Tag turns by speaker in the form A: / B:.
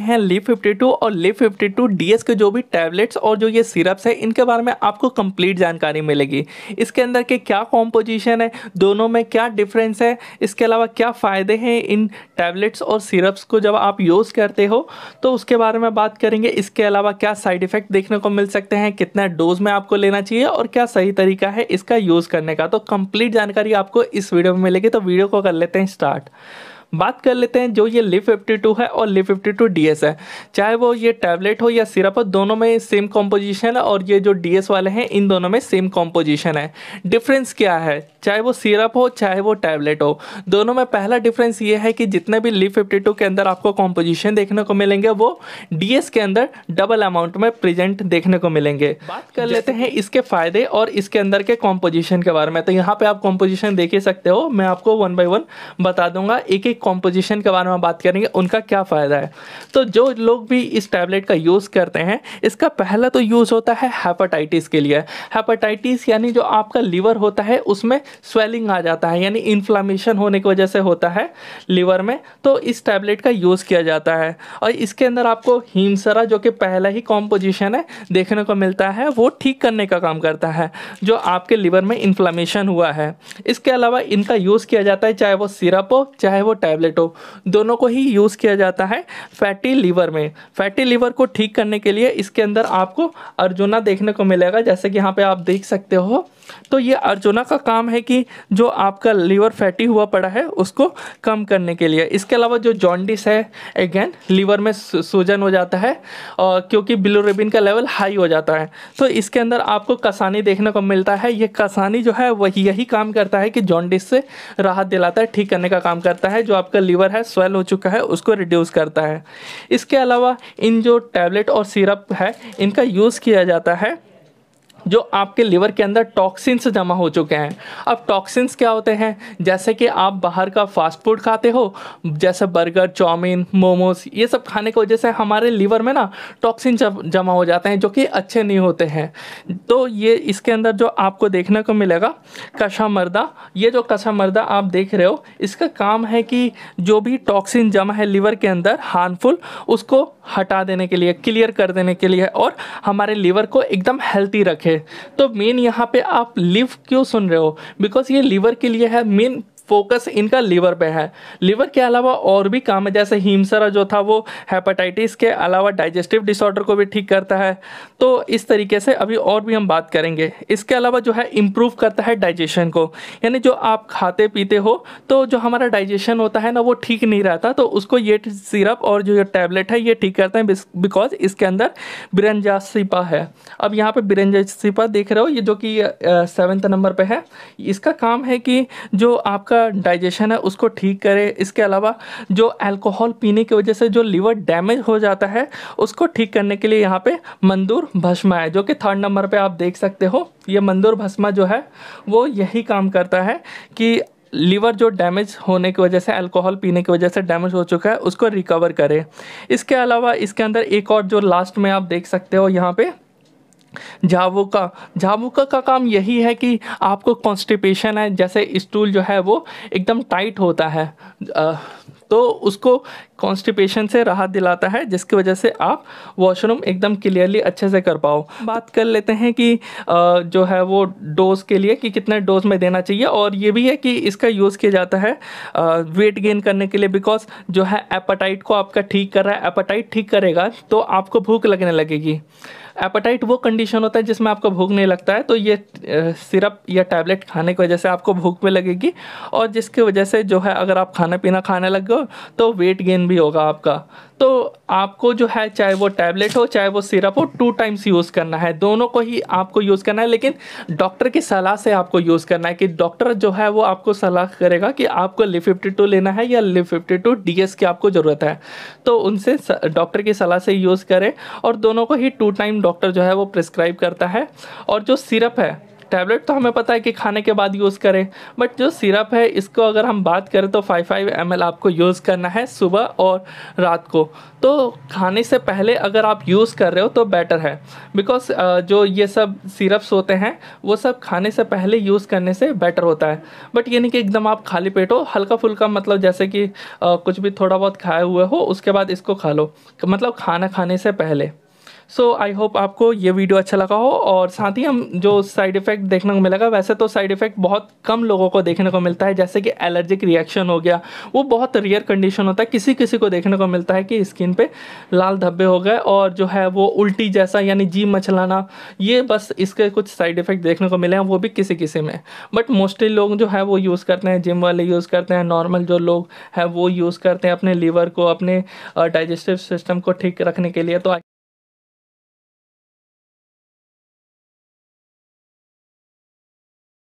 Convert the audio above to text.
A: हैं लिप 52 और lip 52 DS के जो भी टैबलेट्स और जो ये सिरप्स हैं इनके बारे में आपको कंप्लीट जानकारी मिलेगी इसके अंदर के क्या कॉम्पोजिशन है दोनों में क्या डिफरेंस है इसके अलावा क्या फ़ायदे हैं इन टैबलेट्स और सिरप्स को जब आप यूज़ करते हो तो उसके बारे में बात करेंगे इसके अलावा क्या साइड इफ़ेक्ट देखने को मिल सकते हैं कितना डोज में आपको लेना चाहिए और क्या सही तरीका है इसका यूज़ करने का तो कंप्लीट जानकारी आपको इस वीडियो में मिलेगी तो वीडियो को कर लेते हैं स्टार्ट बात कर लेते हैं जो ये लिफ फिफ्टी टू है और लिफ फिफ्टी टू डी एस है चाहे वो ये टैबलेट हो या सिरप हो दोनों में सेम कॉम्पोजिशन है और ये जो डी एस वाले हैं इन दोनों में सेम कॉम्पोजिशन है डिफरेंस क्या है चाहे वो सिरप हो चाहे वो टैबलेट हो दोनों में पहला डिफरेंस ये है कि जितने भी लिफ फिफ्टी टू के अंदर आपको कॉम्पोजिशन देखने को मिलेंगे वो डी एस के अंदर डबल अमाउंट में प्रेजेंट देखने को मिलेंगे बात कर लेते हैं इसके फ़ायदे और इसके अंदर के कॉम्पोजिशन के बारे में तो यहाँ पर आप कॉम्पोजिशन देख ही सकते हो मैं आपको वन बाई वन बता दूंगा एक एक कॉम्पोजिशन के बारे में बात करेंगे उनका क्या फ़ायदा है तो जो लोग भी इस टैबलेट का यूज़ करते हैं इसका पहला तो यूज़ होता है हेपाटाइटिस के लिए हेपाटाइटिस यानी जो आपका लीवर होता है उसमें स्वेलिंग आ जाता है यानी इन्फ्लामेशन होने की वजह से होता है लीवर में तो इस टैबलेट का यूज़ किया जाता है और इसके अंदर आपको हीमसरा जो कि पहला ही कॉम्पोजिशन है देखने को मिलता है वो ठीक करने का काम करता है जो आपके लीवर में इन्फ्लामेशन हुआ है इसके अलावा इनका यूज़ किया जाता है चाहे वो सिरप हो चाहे वो टैबलेट टैबलेट हो दोनों को ही यूज़ किया जाता है फैटी लीवर में फैटी लीवर को ठीक करने के लिए इसके अंदर आपको अर्जुना देखने को मिलेगा जैसे कि यहाँ पे आप देख सकते हो तो ये अर्जुना का काम है कि जो आपका लीवर फैटी हुआ पड़ा है उसको कम करने के लिए इसके अलावा जो जॉन्डिस है अगेन लीवर में सूजन हो जाता है और क्योंकि बिलोरेबिन का लेवल हाई हो जाता है तो इसके अंदर आपको कसानी देखने को मिलता है ये कसानी जो है वही यही काम करता है कि जॉन्डिस से राहत दिलाता है ठीक करने का काम करता है जो आपका लीवर है स्वेल हो चुका है उसको रिड्यूस करता है इसके अलावा इन जो टैबलेट और सिरप है इनका यूज़ किया जाता है जो आपके लिवर के अंदर टॉक्सिन्स जमा हो चुके हैं अब टॉक्सिन्स क्या होते हैं जैसे कि आप बाहर का फास्ट फूड खाते हो जैसे बर्गर चाउमीन मोमोज ये सब खाने की वजह से हमारे लीवर में ना टॉक्सिन जमा हो जाते हैं जो कि अच्छे नहीं होते हैं तो ये इसके अंदर जो आपको देखने को मिलेगा कशा मर्दा ये जो कशा मर्दा आप देख रहे हो इसका काम है कि जो भी टॉक्सिन जमा है लीवर के अंदर हार्मफुल उसको हटा देने के लिए क्लियर कर देने के लिए और हमारे लीवर को एकदम हेल्थी रखे है तो मेन यहाँ पे आप लिव क्यों सुन रहे हो बिकॉज ये लीवर के लिए है मेन फोकस इनका लीवर पे है लीवर के अलावा और भी काम है जैसे हीमसरा जो था वो हेपेटाइटिस के अलावा डाइजेस्टिव डिसऑर्डर को भी ठीक करता है तो इस तरीके से अभी और भी हम बात करेंगे इसके अलावा जो है इम्प्रूव करता है डाइजेशन को यानी जो आप खाते पीते हो तो जो हमारा डाइजेशन होता है ना वो ठीक नहीं रहता तो उसको ये सिरप और जो ये टैबलेट है ये ठीक करते हैं बिकॉज इसके अंदर बिरंजासिपा है अब यहाँ पे बिरंजासिपा देख रहे हो ये जो कि सेवन्थ नंबर पे है इसका काम है कि जो आपका डाइजेशन है उसको ठीक करे इसके अलावा जो अल्कोहल पीने की वजह से जो लीवर डैमेज हो जाता है उसको ठीक करने के लिए यहाँ पे मंदूर भस्मा है जो कि थर्ड नंबर पे आप देख सकते हो ये मंदूर भस्मा जो है वो यही काम करता है कि लीवर जो डैमेज होने की वजह से अल्कोहल पीने की वजह से डैमेज हो चुका है उसको रिकवर करे इसके अलावा इसके अंदर एक और जो लास्ट में आप देख सकते हो यहाँ पे झावुका झावुका का काम यही है कि आपको कॉन्स्टिपेशन है जैसे स्टूल जो है वो एकदम टाइट होता है तो उसको कॉन्स्टिपेशन से राहत दिलाता है जिसकी वजह से आप वॉशरूम एकदम क्लियरली अच्छे से कर पाओ बात कर लेते हैं कि जो है वो डोज के लिए कि कितने डोज में देना चाहिए और ये भी है कि इसका यूज़ किया जाता है वेट गेन करने के लिए बिकॉज जो है एपाटाइट को आपका ठीक कर रहा है एपाटाइट ठीक करेगा तो आपको भूख लगने लगेगी एपेटाइट वो कंडीशन होता है जिसमें आपको भूख नहीं लगता है तो ये सिरप या टैबलेट खाने की वजह से आपको भूख भी लगेगी और जिसकी वजह से जो है अगर आप खाना पीना खाने लग गए तो वेट गेन भी होगा आपका तो आपको जो है चाहे वो टैबलेट हो चाहे वो सिरप हो टू टाइम्स यूज़ करना है दोनों को ही आपको यूज़ करना है लेकिन डॉक्टर की सलाह से आपको यूज़ करना है कि डॉक्टर जो है वो आपको सलाह करेगा कि आपको लिव फिफ्टी टू लेना है या Liv fifty two D S की आपको ज़रूरत है तो उनसे डॉक्टर की सलाह से यूज़ करें और दोनों को ही टू टाइम डॉक्टर जो है वो प्रिस्क्राइब करता है और जो सिरप है टैबलेट तो हमें पता है कि खाने के बाद यूज़ करें बट जो सिरप है इसको अगर हम बात करें तो 5 फाइव एम आपको यूज़ करना है सुबह और रात को तो खाने से पहले अगर आप यूज़ कर रहे हो तो बेटर है बिकॉज जो ये सब सिरप्स होते हैं वो सब खाने से पहले यूज़ करने से बेटर होता है बट ये नहीं कि एकदम आप खाली पेट हो हल्का फुल्का मतलब जैसे कि कुछ भी थोड़ा बहुत खाए हुए हो उसके बाद इसको खा लो मतलब खाना खाने से पहले सो आई होप आपको ये वीडियो अच्छा लगा हो और साथ ही हम जो साइड इफ़ेक्ट देखने को मिलेगा वैसे तो साइड इफ़ेक्ट बहुत कम लोगों को देखने को मिलता है जैसे कि एलर्जिक रिएक्शन हो गया वो बहुत रेयर कंडीशन होता है किसी किसी को देखने को मिलता है कि स्किन पे लाल धब्बे हो गए और जो है वो उल्टी जैसा यानी जी मछलाना ये बस इसके कुछ साइड इफ़ेक्ट देखने को मिले हैं वो भी किसी किसी में बट मोस्टली लोग जो है वो यूज़ करते हैं जिम वाले यूज़ करते हैं नॉर्मल जो लोग हैं वो यूज़ करते हैं अपने लीवर को अपने डाइजेस्टिव सिस्टम को ठीक रखने के लिए तो